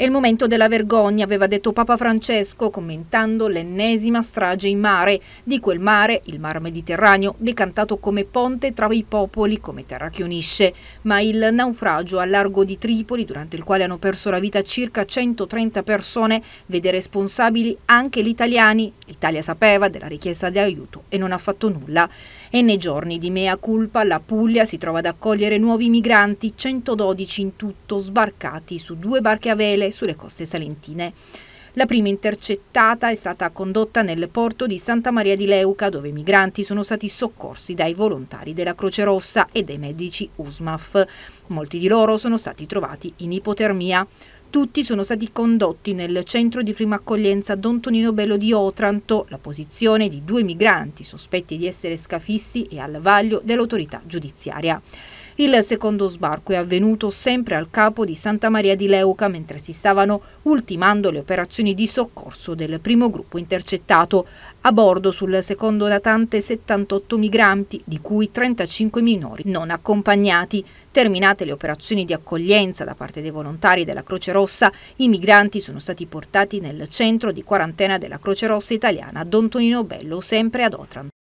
È il momento della vergogna, aveva detto Papa Francesco, commentando l'ennesima strage in mare, di quel mare, il mar Mediterraneo, decantato come ponte tra i popoli, come terra che unisce. Ma il naufragio al largo di Tripoli, durante il quale hanno perso la vita circa 130 persone, vede responsabili anche gli italiani. L'Italia sapeva della richiesta di aiuto e non ha fatto nulla. E nei giorni di mea culpa la Puglia si trova ad accogliere nuovi migranti, 112 in tutto, sbarcati su due barche a vele sulle coste salentine. La prima intercettata è stata condotta nel porto di Santa Maria di Leuca, dove i migranti sono stati soccorsi dai volontari della Croce Rossa e dai medici USMAF. Molti di loro sono stati trovati in ipotermia. Tutti sono stati condotti nel centro di prima accoglienza Don Tonino Bello di Otranto, la posizione di due migranti sospetti di essere scafisti è al vaglio dell'autorità giudiziaria. Il secondo sbarco è avvenuto sempre al capo di Santa Maria di Leuca mentre si stavano ultimando le operazioni di soccorso del primo gruppo intercettato. A bordo sul secondo natante 78 migranti, di cui 35 minori non accompagnati. Terminate le operazioni di accoglienza da parte dei volontari della Croce Rossa, i migranti sono stati portati nel centro di quarantena della Croce Rossa italiana Don Tonino Bello, sempre ad Otranto.